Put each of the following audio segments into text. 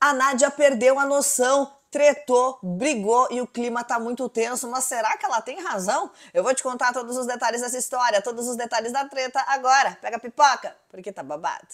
a Nádia perdeu a noção, tretou, brigou e o clima tá muito tenso, mas será que ela tem razão? Eu vou te contar todos os detalhes dessa história, todos os detalhes da treta agora. Pega a pipoca, porque tá babado.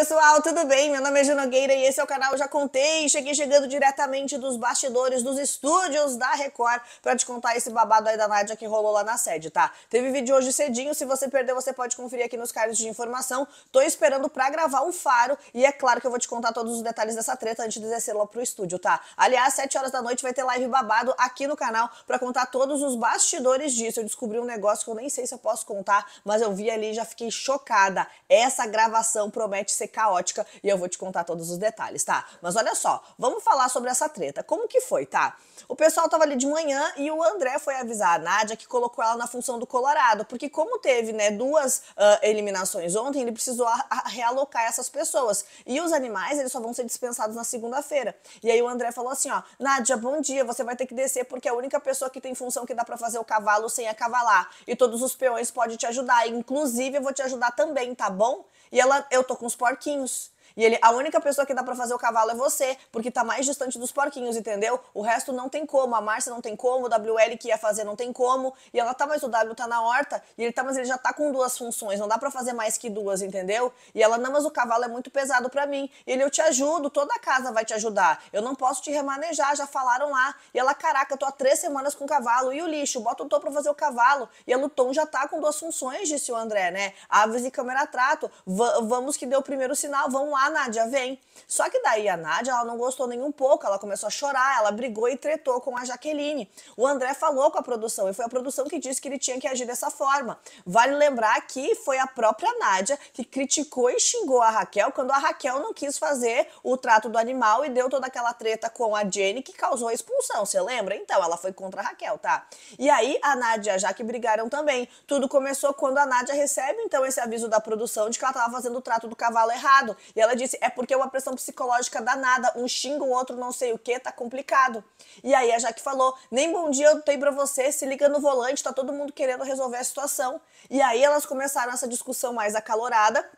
pessoal, tudo bem? Meu nome é Ju Nogueira e esse é o canal Já Contei. Cheguei chegando diretamente dos bastidores, dos estúdios da Record para te contar esse babado aí da Nádia que rolou lá na sede, tá? Teve vídeo hoje cedinho, se você perdeu você pode conferir aqui nos cards de informação. Tô esperando para gravar o faro e é claro que eu vou te contar todos os detalhes dessa treta antes de descer lá pro estúdio, tá? Aliás, 7 horas da noite vai ter live babado aqui no canal para contar todos os bastidores disso. Eu descobri um negócio que eu nem sei se eu posso contar, mas eu vi ali e já fiquei chocada. Essa gravação promete ser ser caótica e eu vou te contar todos os detalhes, tá? Mas olha só, vamos falar sobre essa treta. Como que foi, tá? O pessoal tava ali de manhã e o André foi avisar a Nádia que colocou ela na função do Colorado, porque como teve, né, duas uh, eliminações ontem, ele precisou realocar essas pessoas. E os animais, eles só vão ser dispensados na segunda-feira. E aí o André falou assim, ó, Nádia, bom dia, você vai ter que descer porque é a única pessoa que tem função que dá para fazer o cavalo sem acavalar. E todos os peões podem te ajudar, inclusive eu vou te ajudar também, tá bom? E ela, eu tô com os porquinhos. E ele, a única pessoa que dá para fazer o cavalo é você, porque tá mais distante dos porquinhos, entendeu? O resto não tem como. A Márcia não tem como, o WL que ia fazer não tem como. E ela tá, mas o W tá na horta, e ele tá, mas ele já tá com duas funções, não dá para fazer mais que duas, entendeu? E ela, não, mas o cavalo é muito pesado para mim. E ele, eu te ajudo, toda a casa vai te ajudar. Eu não posso te remanejar, já falaram lá. E ela, caraca, eu tô há três semanas com o cavalo. E o lixo, bota o tom pra fazer o cavalo. E ela, o tom já tá com duas funções, disse o André, né? Aves e câmera trato. V vamos que deu o primeiro sinal, vamos lá, a Nádia vem. Só que daí a Nádia, ela não gostou nem um pouco, ela começou a chorar, ela brigou e tretou com a Jaqueline. O André falou com a produção e foi a produção que disse que ele tinha que agir dessa forma. Vale lembrar que foi a própria Nádia que criticou e xingou a Raquel quando a Raquel não quis fazer o trato do animal e deu toda aquela treta com a Jenny que causou a expulsão, você lembra? Então, ela foi contra a Raquel, tá? E aí a Nádia e a Jaque brigaram também. Tudo começou quando a Nádia recebe então esse aviso da produção de que ela estava fazendo o trato do cavalo errado. E ela disse, é porque é uma pressão psicológica danada. Um xinga o outro não sei o que, tá complicado. E aí a Jaque falou, nem bom dia eu tenho pra você, se liga no volante, tá todo mundo querendo resolver a situação. E aí elas começaram essa discussão mais acalorada.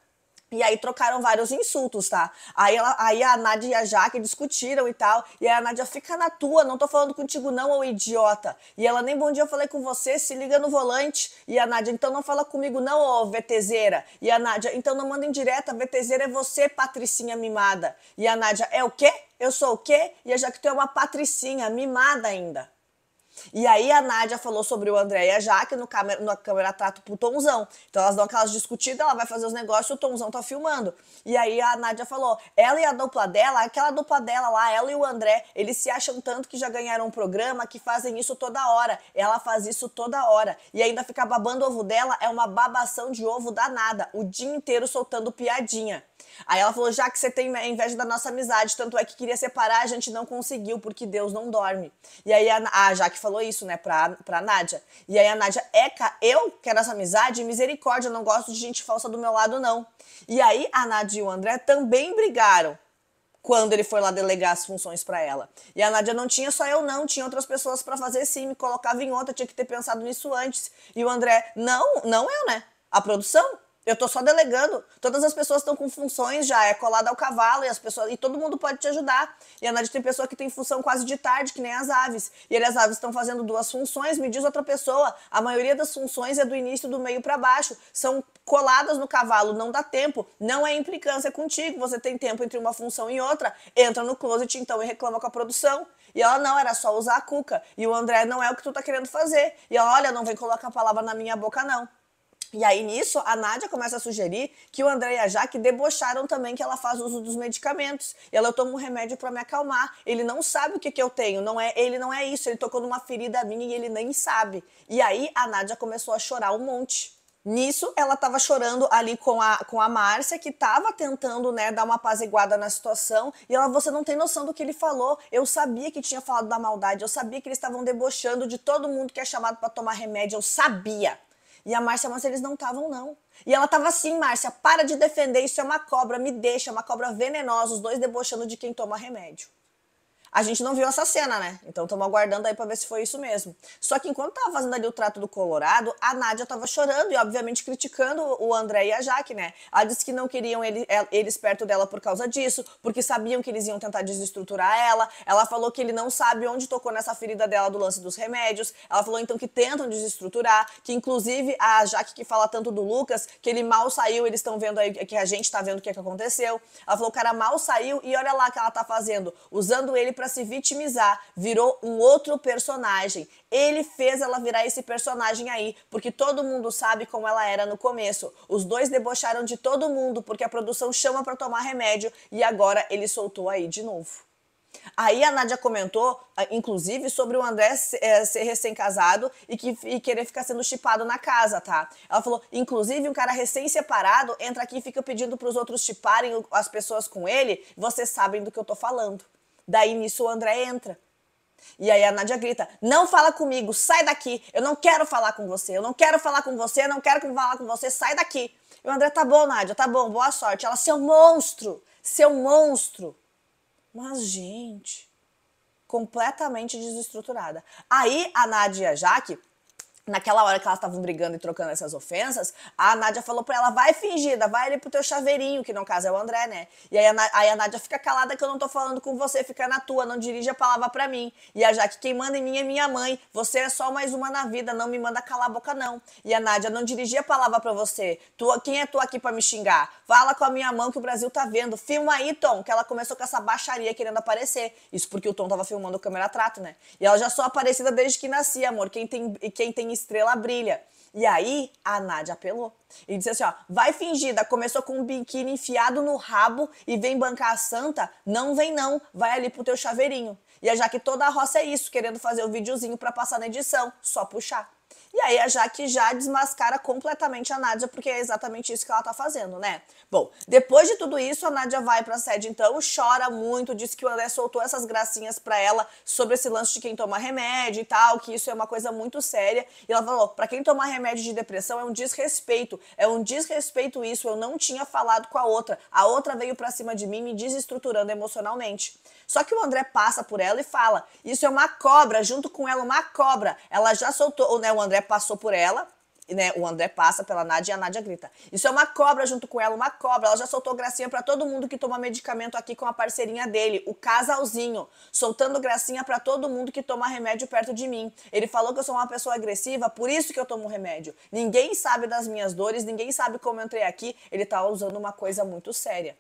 E aí trocaram vários insultos, tá? Aí, ela, aí a Nádia e a Jaque discutiram e tal. E aí a Nádia, fica na tua, não tô falando contigo não, ô idiota. E ela, nem bom dia, eu falei com você, se liga no volante. E a Nádia, então não fala comigo não, ô VTZera. E a Nádia, então não manda em direta VTZera é você, patricinha mimada. E a Nádia, é o quê? Eu sou o quê? E a Jaque, tu é uma patricinha, mimada ainda. E aí a Nádia falou sobre o André e a Jaque no câmera, na câmera trato pro Tomzão. Então elas dão aquelas discutidas, ela vai fazer os negócios e o Tomzão tá filmando. E aí a Nádia falou, ela e a dupla dela, aquela dupla dela lá, ela e o André, eles se acham tanto que já ganharam um programa que fazem isso toda hora. Ela faz isso toda hora. E ainda ficar babando ovo dela é uma babação de ovo danada, o dia inteiro soltando piadinha. Aí ela falou: já que você tem inveja da nossa amizade, tanto é que queria separar, a gente não conseguiu, porque Deus não dorme. E aí a, a ah, Jaque falou isso, né, pra, pra Nádia. E aí a Nádia, eca, é, eu quero é essa amizade, misericórdia, não gosto de gente falsa do meu lado, não. E aí a Nádia e o André também brigaram quando ele foi lá delegar as funções para ela. E a Nádia não tinha só eu não, tinha outras pessoas para fazer sim, me colocava em outra, tinha que ter pensado nisso antes. E o André, não, não eu, né? A produção? Eu estou só delegando. Todas as pessoas estão com funções já, é colada ao cavalo e as pessoas e todo mundo pode te ajudar. E a Nadia tem pessoa que tem função quase de tarde, que nem as aves. E ele, as aves estão fazendo duas funções, me diz outra pessoa. A maioria das funções é do início do meio para baixo, são coladas no cavalo, não dá tempo, não é implicância contigo, você tem tempo entre uma função e outra, entra no closet então e reclama com a produção. E ela não, era só usar a cuca. E o André não é o que tu tá querendo fazer. E ela, olha, não vem colocar a palavra na minha boca não. E aí, nisso, a Nádia começa a sugerir que o André e a Jaque debocharam também que ela faz uso dos medicamentos. E ela, toma um remédio para me acalmar. Ele não sabe o que, que eu tenho. não é Ele não é isso. Ele tocou numa ferida minha e ele nem sabe. E aí, a Nádia começou a chorar um monte. Nisso, ela estava chorando ali com a, com a Márcia, que estava tentando né, dar uma apaziguada na situação. E ela, você não tem noção do que ele falou. Eu sabia que tinha falado da maldade, eu sabia que eles estavam debochando de todo mundo que é chamado para tomar remédio, eu sabia. E a Márcia, mas eles não estavam, não. E ela tava assim, Márcia, para de defender, isso é uma cobra, me deixa, é uma cobra venenosa, os dois debochando de quem toma remédio. A gente não viu essa cena, né? Então estamos aguardando aí para ver se foi isso mesmo. Só que enquanto estava fazendo ali o trato do Colorado, a Nádia estava chorando e, obviamente, criticando o André e a Jaque, né? Ela disse que não queriam ele, é, eles perto dela por causa disso, porque sabiam que eles iam tentar desestruturar ela. Ela falou que ele não sabe onde tocou nessa ferida dela do lance dos remédios. Ela falou então que tentam desestruturar, que inclusive a Jaque que fala tanto do Lucas, que ele mal saiu, eles estão vendo aí que a gente está vendo o que, é que aconteceu. Ela falou que o cara mal saiu e olha lá o que ela tá fazendo, usando ele para se vitimizar, virou um outro personagem. Ele fez ela virar esse personagem aí, porque todo mundo sabe como ela era no começo. Os dois debocharam de todo mundo porque a produção chama para tomar remédio e agora ele soltou aí de novo. Aí a Nádia comentou, ah, inclusive, sobre o André eh, ser recém-casado e, que, e querer ficar sendo chipado na casa, tá? Ela falou, inclusive, um cara recém-separado entra aqui e fica pedindo para os outros chiparem as pessoas com ele, vocês sabem do que eu tô falando. Daí nisso o André entra. E aí a Nádia grita: Não fala comigo, sai daqui, eu não quero falar com você, eu não quero falar com você, eu não quero falar com você, sai daqui. E o André: Tá bom, Nádia, tá bom, boa sorte. Ela: Seu monstro, seu monstro. Mas, gente, completamente desestruturada. Aí a Nádia e a Jaque naquela hora que elas estavam brigando e trocando essas ofensas, a Nádia falou pra ela, vai fingida, vai ali pro teu chaveirinho, que no caso é o André, né? E aí a, aí a Nádia fica calada que eu não tô falando com você, fica na tua, não dirige a palavra pra mim. E a Jaque, quem manda em mim é minha mãe, você é só mais uma na vida, não me manda calar a boca não. E a Nádia, não dirigi a palavra pra você, tu, quem é tu aqui pra me xingar? Fala com a minha mão que o Brasil tá vendo, filma aí, Tom, que ela começou com essa baixaria querendo aparecer. Isso porque o Tom tava filmando o câmera trato, né? E ela já só aparecida desde que nasci amor, quem tem, quem tem estrela brilha. E aí a Nádia apelou. E disse assim: ó, vai fingida, começou com um biquíni enfiado no rabo e vem bancar a santa? Não vem não, vai ali pro teu chaveirinho. E é já que toda a roça é isso, querendo fazer o um videozinho pra passar na edição, só puxar. E aí a Jaque já desmascara completamente a Nádia, porque é exatamente isso que ela tá fazendo, né? Bom, depois de tudo isso, a Nádia vai pra sede então, chora muito, diz que o André soltou essas gracinhas pra ela sobre esse lance de quem toma remédio e tal, que isso é uma coisa muito séria. E ela falou, pra quem toma remédio de depressão é um desrespeito, é um desrespeito isso, eu não tinha falado com a outra. A outra veio pra cima de mim me desestruturando emocionalmente. Só que o André passa por ela e fala, isso é uma cobra, junto com ela uma cobra. Ela já soltou, né, o o André passou por ela, né, o André passa pela Nádia e a Nádia grita. Isso é uma cobra junto com ela, uma cobra. Ela já soltou gracinha para todo mundo que toma medicamento aqui com a parceirinha dele, o casalzinho, soltando gracinha para todo mundo que toma remédio perto de mim. Ele falou que eu sou uma pessoa agressiva, por isso que eu tomo remédio. Ninguém sabe das minhas dores, ninguém sabe como eu entrei aqui. Ele tá usando uma coisa muito séria.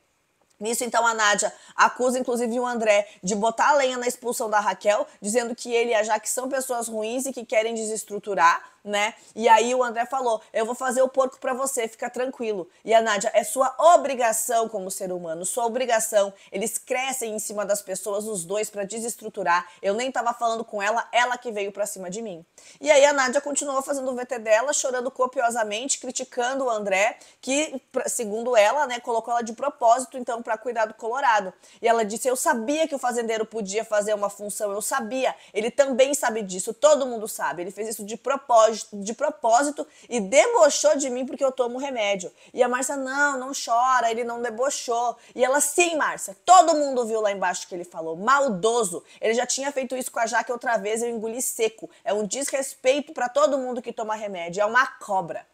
Nisso, então, a Nádia acusa, inclusive, o André de botar lenha na expulsão da Raquel, dizendo que ele e a Jaque são pessoas ruins e que querem desestruturar, né? E aí o André falou: Eu vou fazer o porco para você, fica tranquilo. E a Nádia, é sua obrigação como ser humano, sua obrigação. Eles crescem em cima das pessoas, os dois, para desestruturar. Eu nem tava falando com ela, ela que veio pra cima de mim. E aí a Nádia continuou fazendo o VT dela, chorando copiosamente, criticando o André, que, segundo ela, né, colocou ela de propósito, então, para cuidar do Colorado. E ela disse: Eu sabia que o fazendeiro podia fazer uma função, eu sabia. Ele também sabe disso, todo mundo sabe. Ele fez isso de propósito, de propósito e debochou de mim porque eu tomo remédio. E a Márcia: Não, não chora, ele não debochou. E ela: Sim, Márcia, todo mundo viu lá embaixo que ele falou. Maldoso. Ele já tinha feito isso com a Jaque outra vez, eu engoli seco. É um desrespeito para todo mundo que toma remédio. É uma cobra.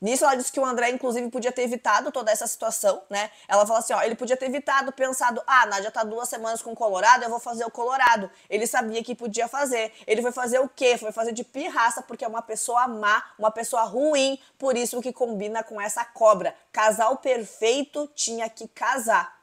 Nisso ela disse que o André, inclusive, podia ter evitado toda essa situação, né? Ela fala assim, ó, ele podia ter evitado, pensado, ah, Nádia tá duas semanas com o Colorado, eu vou fazer o Colorado. Ele sabia que podia fazer. Ele foi fazer o quê? Foi fazer de pirraça, porque é uma pessoa má, uma pessoa ruim, por isso que combina com essa cobra. Casal perfeito tinha que casar.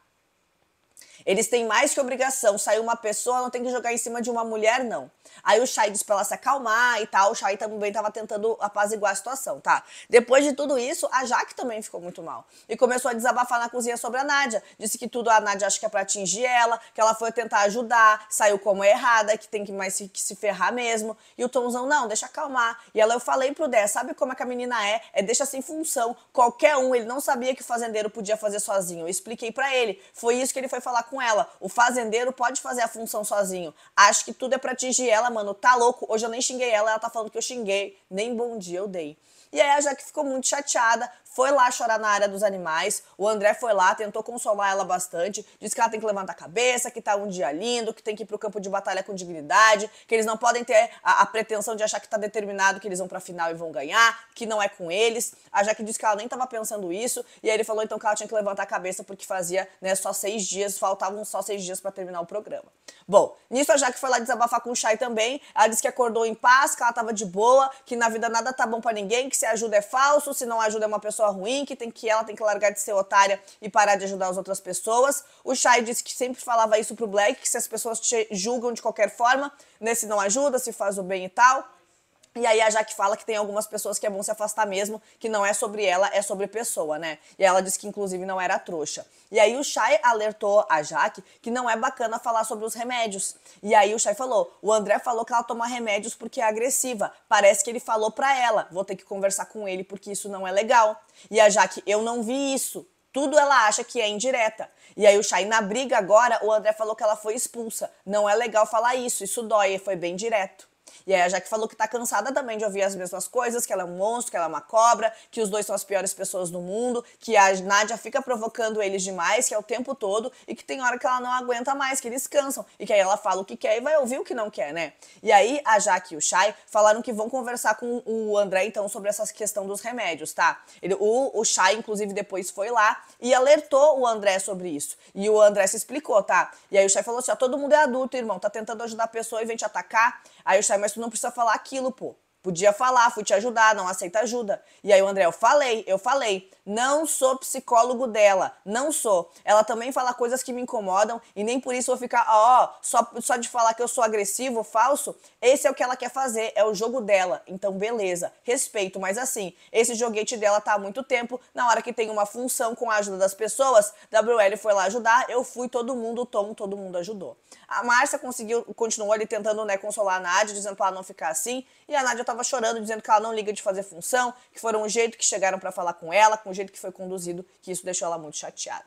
Eles têm mais que obrigação. Saiu uma pessoa, não tem que jogar em cima de uma mulher, não. Aí o Chay disse pra ela se acalmar e tal. O Chay também tava tentando apaziguar a situação, tá? Depois de tudo isso, a Jaque também ficou muito mal. E começou a desabafar na cozinha sobre a Nádia. Disse que tudo a Nádia acha que é pra atingir ela, que ela foi tentar ajudar, saiu como errada, que tem que mais se, que se ferrar mesmo. E o Tomzão, não, deixa acalmar. E ela, eu falei pro Dé, sabe como é que a menina é? É deixa sem função. Qualquer um, ele não sabia que o fazendeiro podia fazer sozinho. Eu expliquei para ele. Foi isso que ele foi falar com com ela. O fazendeiro pode fazer a função sozinho. Acho que tudo é pra atingir ela, mano. Tá louco? Hoje eu nem xinguei ela, ela tá falando que eu xinguei. Nem bom dia eu dei. E aí a Jaque ficou muito chateada, foi lá chorar na área dos animais. O André foi lá, tentou consolar ela bastante, disse que ela tem que levantar a cabeça, que tá um dia lindo, que tem que ir pro campo de batalha com dignidade, que eles não podem ter a, a pretensão de achar que tá determinado que eles vão pra final e vão ganhar, que não é com eles. A Jaque disse que ela nem tava pensando isso, e aí ele falou então que ela tinha que levantar a cabeça porque fazia né, só seis dias, faltava faltavam só seis dias para terminar o programa. Bom, nisso a Jaque foi lá desabafar com o Chay também. Ela disse que acordou em paz, que ela tava de boa, que na vida nada tá bom para ninguém, que se ajuda é falso, se não ajuda é uma pessoa ruim, que tem que ela tem que largar de ser otária e parar de ajudar as outras pessoas. O Chay disse que sempre falava isso pro Black, que se as pessoas te julgam de qualquer forma, nesse não ajuda, se faz o bem e tal. E aí a Jaque fala que tem algumas pessoas que é bom se afastar mesmo, que não é sobre ela, é sobre pessoa, né? E ela diz que inclusive não era trouxa. E aí o Chay alertou a Jaque que não é bacana falar sobre os remédios. E aí o Chay falou: "O André falou que ela toma remédios porque é agressiva. Parece que ele falou para ela: "Vou ter que conversar com ele porque isso não é legal". E a Jaque: "Eu não vi isso". Tudo ela acha que é indireta. E aí o Chay na briga agora, o André falou que ela foi expulsa. Não é legal falar isso, isso dói, foi bem direto. E aí a Jaque falou que tá cansada também de ouvir as mesmas coisas, que ela é um monstro, que ela é uma cobra, que os dois são as piores pessoas do mundo, que a Nádia fica provocando eles demais, que é o tempo todo, e que tem hora que ela não aguenta mais, que eles cansam. E que aí ela fala o que quer e vai ouvir o que não quer, né? E aí a Jaque e o Shai falaram que vão conversar com o André, então, sobre essa questão dos remédios, tá? Ele, o, o Shai, inclusive, depois foi lá e alertou o André sobre isso. E o André se explicou, tá? E aí o Shai falou assim: ó, todo mundo é adulto, irmão, tá tentando ajudar a pessoa e vem te atacar. Aí o Shai, mas tu não precisa falar aquilo, pô. Podia falar, fui te ajudar, não aceita ajuda. E aí o André, eu falei, eu falei. Não sou psicólogo dela, não sou. Ela também fala coisas que me incomodam e nem por isso vou ficar, ó, oh, só, só de falar que eu sou agressivo, falso. Esse é o que ela quer fazer, é o jogo dela. Então, beleza, respeito, mas assim, esse joguete dela tá há muito tempo. Na hora que tem uma função com a ajuda das pessoas, WL foi lá ajudar, eu fui, todo mundo, Tom, todo mundo ajudou. A Márcia conseguiu, continuou ali tentando, né, consolar a Nádia, dizendo pra ela não ficar assim, e a Nádia tava estava chorando, dizendo que ela não liga de fazer função, que foram o jeito que chegaram para falar com ela, com o jeito que foi conduzido, que isso deixou ela muito chateada.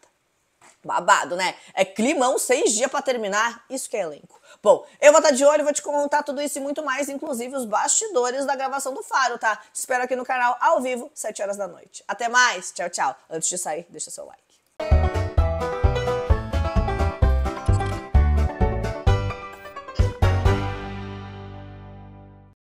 Babado, né? É climão, seis dias para terminar, isso que é elenco. Bom, eu vou estar tá de olho, vou te contar tudo isso e muito mais, inclusive os bastidores da gravação do Faro, tá? Te espero aqui no canal ao vivo, 7 horas da noite. Até mais, tchau, tchau. Antes de sair, deixa seu like.